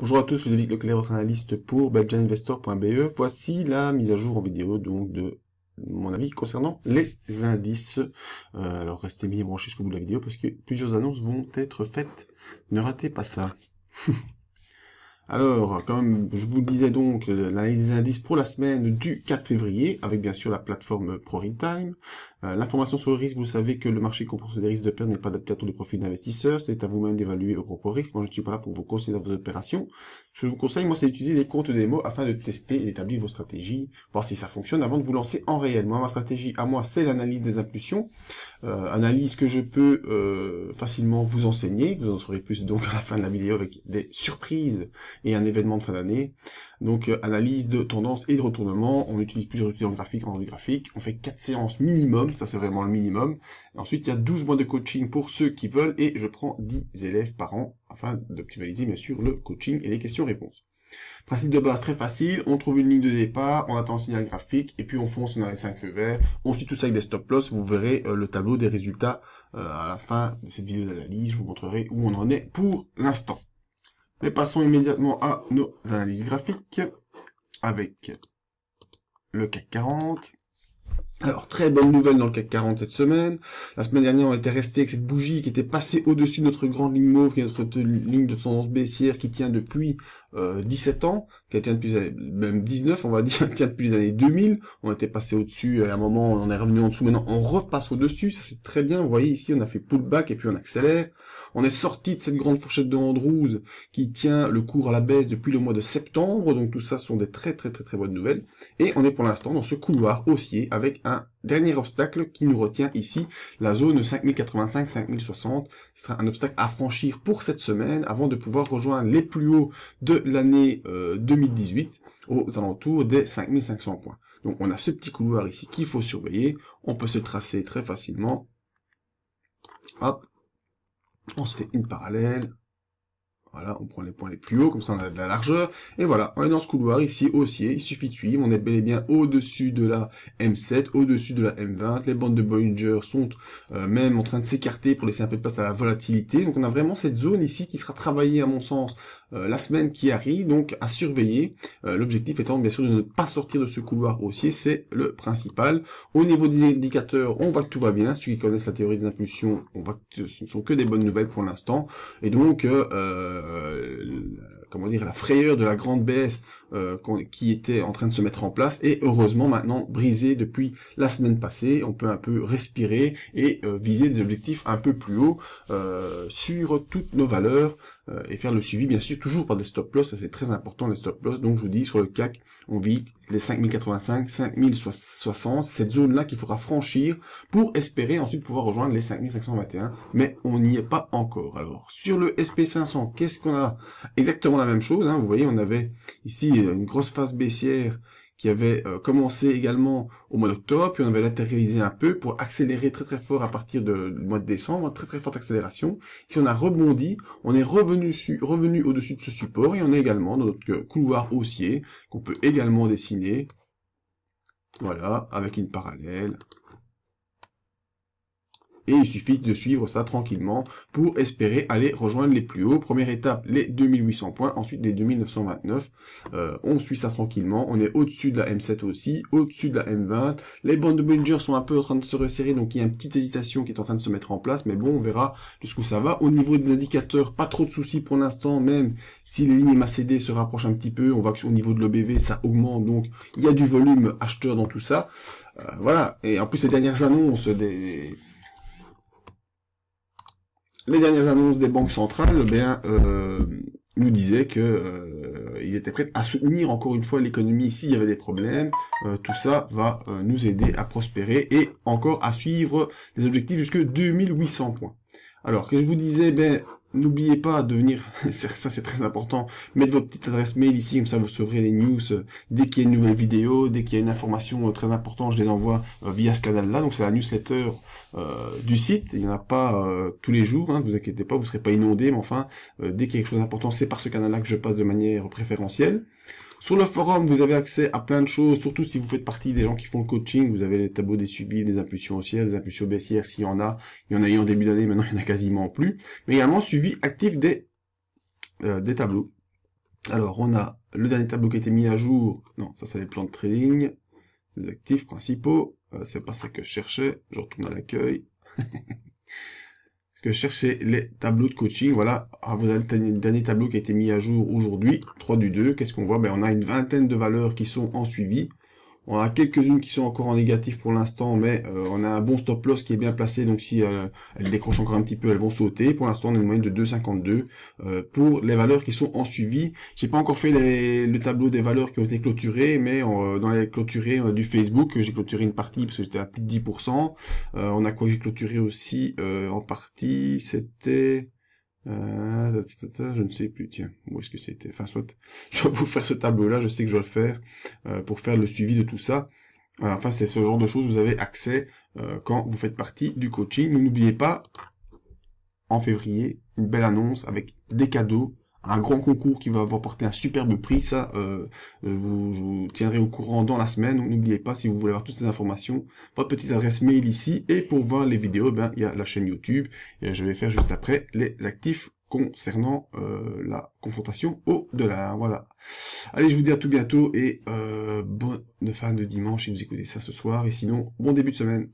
Bonjour à tous, je David Leclerc, votre analyste pour belgianinvestor.be. Voici la mise à jour en vidéo donc de mon avis concernant les indices. Euh, alors restez bien branchés jusqu'au bout de la vidéo parce que plusieurs annonces vont être faites. Ne ratez pas ça. alors, comme je vous le disais donc, l'analyse des indices pour la semaine du 4 février, avec bien sûr la plateforme ProRealTime, euh, l'information sur le risque, vous savez que le marché comporte des risques de perte n'est pas adapté à tous les profils d'investisseurs. C'est à vous-même d'évaluer vos propres risques. Moi, je ne suis pas là pour vous conseiller dans vos opérations. Je vous conseille, moi, c'est d'utiliser des comptes démo afin de tester et d'établir vos stratégies, voir si ça fonctionne avant de vous lancer en réel. Moi, ma stratégie à moi, c'est l'analyse des impulsions. Euh, analyse que je peux euh, facilement vous enseigner. Vous en saurez plus donc à la fin de la vidéo avec des surprises et un événement de fin d'année. Donc, analyse de tendance et de retournement. On utilise plusieurs outils en graphique, en graphique. On fait quatre séances minimum ça c'est vraiment le minimum. ensuite, il y a 12 mois de coaching pour ceux qui veulent, et je prends 10 élèves par an, afin d'optimaliser bien sûr le coaching et les questions-réponses. Principe de base très facile, on trouve une ligne de départ, on attend un signal graphique, et puis on fonce, dans les 5 feux verts, on suit tout ça avec des stop-loss, vous verrez euh, le tableau des résultats euh, à la fin de cette vidéo d'analyse, je vous montrerai où on en est pour l'instant. Mais passons immédiatement à nos analyses graphiques, avec le CAC 40, alors, très bonne nouvelle dans le CAC 40 cette semaine. La semaine dernière, on était resté avec cette bougie qui était passée au-dessus de notre grande ligne mauve, qui est notre ligne de tendance baissière qui tient depuis 17 euh, ans, tient depuis même 19, on va dire, tient depuis les années 2000, on était passé au-dessus, à un moment, on est revenu en dessous, maintenant on repasse au-dessus, ça c'est très bien, vous voyez ici, on a fait pullback et puis on accélère, on est sorti de cette grande fourchette de Andrews qui tient le cours à la baisse depuis le mois de septembre, donc tout ça sont des très très très très bonnes nouvelles, et on est pour l'instant dans ce couloir haussier avec un dernier obstacle qui nous retient ici, la zone 5085-5060, ce sera un obstacle à franchir pour cette semaine avant de pouvoir rejoindre les plus hauts de l'année 2018 euh, aux alentours des 5500 points. Donc on a ce petit couloir ici qu'il faut surveiller, on peut se tracer très facilement. Hop, on se fait une parallèle, voilà, on prend les points les plus hauts, comme ça on a de la largeur. Et voilà, on est dans ce couloir ici haussier, il suffit de suivre. On est bel et bien au-dessus de la M7, au-dessus de la M20. Les bandes de Bollinger sont euh, même en train de s'écarter pour laisser un peu de place à la volatilité. Donc on a vraiment cette zone ici qui sera travaillée à mon sens euh, la semaine qui arrive, donc à surveiller. Euh, l'objectif étant bien sûr de ne pas sortir de ce couloir haussier, c'est le principal. Au niveau des indicateurs, on voit que tout va bien. Ceux qui connaissent la théorie des impulsions, on voit que ce ne sont que des bonnes nouvelles pour l'instant. Et donc, euh, euh, comment dire, la frayeur de la grande baisse euh, qui était en train de se mettre en place et heureusement maintenant brisé depuis la semaine passée. On peut un peu respirer et euh, viser des objectifs un peu plus haut euh, sur toutes nos valeurs et faire le suivi bien sûr toujours par des stop loss, c'est très important les stop loss. Donc je vous dis sur le CAC, on vit les 5085, 5060, cette zone là qu'il faudra franchir pour espérer ensuite pouvoir rejoindre les 5521, mais on n'y est pas encore. Alors sur le SP500, qu'est-ce qu'on a Exactement la même chose, hein. vous voyez on avait ici euh, une grosse phase baissière qui avait euh, commencé également au mois d'octobre, puis on avait latéralisé un peu pour accélérer très très fort à partir de, du mois de décembre, très très forte accélération. Si on a rebondi, on est revenu, revenu au-dessus de ce support, et on a également dans notre euh, couloir haussier, qu'on peut également dessiner, voilà, avec une parallèle, et il suffit de suivre ça tranquillement pour espérer aller rejoindre les plus hauts. Première étape, les 2800 points, ensuite les 2929. Euh, on suit ça tranquillement, on est au-dessus de la M7 aussi, au-dessus de la M20. Les bandes de Bollinger sont un peu en train de se resserrer, donc il y a une petite hésitation qui est en train de se mettre en place, mais bon, on verra jusqu'où ça va. Au niveau des indicateurs, pas trop de soucis pour l'instant, même si les lignes MACD se rapprochent un petit peu, on voit qu'au niveau de l'OBV, ça augmente, donc il y a du volume acheteur dans tout ça. Euh, voilà, et en plus les dernières annonces des les dernières annonces des banques centrales bien, euh, nous disaient que euh, ils étaient prêts à soutenir encore une fois l'économie s'il y avait des problèmes. Euh, tout ça va nous aider à prospérer et encore à suivre les objectifs jusque 2800 points. Alors que je vous disais, ben, N'oubliez pas de venir, ça c'est très important, mettre votre petite adresse mail ici, comme ça vous sauverez les news euh, dès qu'il y a une nouvelle vidéo, dès qu'il y a une information euh, très importante, je les envoie euh, via ce canal-là, donc c'est la newsletter du site, il n'y en a pas tous les jours, ne hein, vous inquiétez pas, vous ne serez pas inondé, mais enfin, dès qu'il y a quelque chose d'important, c'est par ce canal-là que je passe de manière préférentielle. Sur le forum, vous avez accès à plein de choses, surtout si vous faites partie des gens qui font le coaching. Vous avez les tableaux des suivis, des impulsions haussières, des impulsions baissières, s'il y en a. Il y en a eu en début d'année, maintenant il n'y en a quasiment plus. Mais également suivi actif des, euh, des tableaux. Alors, on a le dernier tableau qui a été mis à jour. Non, ça, c'est les plans de trading, les actifs principaux. Euh, c'est pas ça que je cherchais. Je retourne à l'accueil. Est-ce que cherchais les tableaux de coaching. Voilà, ah, vous avez le dernier tableau qui a été mis à jour aujourd'hui, 3 du 2. Qu'est-ce qu'on voit ben, On a une vingtaine de valeurs qui sont en suivi. On a quelques-unes qui sont encore en négatif pour l'instant, mais euh, on a un bon stop loss qui est bien placé, donc si euh, elles, décrochent encore un petit peu, elles vont sauter. Pour l'instant, on a une moyenne de 2,52 euh, pour les valeurs qui sont en suivi. J'ai pas encore fait le tableau des valeurs qui ont été clôturées, mais dans les clôturées on a du Facebook, j'ai clôturé une partie parce que j'étais à plus de 10%. on a quoi j'ai clôturé aussi en partie, c'était euh, je ne sais plus, tiens, où est-ce que c'était Enfin, soit, je vais vous faire ce tableau-là, je sais que je vais le faire euh, pour faire le suivi de tout ça. Euh, enfin, c'est ce genre de choses, vous avez accès quand vous faites partie du coaching. N'oubliez pas, en février, une belle annonce avec des cadeaux un grand concours qui va vous apporter un superbe prix. Ça, euh, je, vous, tiendrai au courant dans la semaine. Donc n'oubliez pas, si vous voulez avoir toutes ces informations, votre petite adresse mail ici. Et pour voir les vidéos, ben il y a la chaîne YouTube. Et je vais faire juste après les actifs concernant euh, la confrontation au delà Voilà. Allez, je vous dis à tout bientôt et euh, bonne fin de dimanche si vous écoutez ça ce soir. Et sinon, bon début de semaine.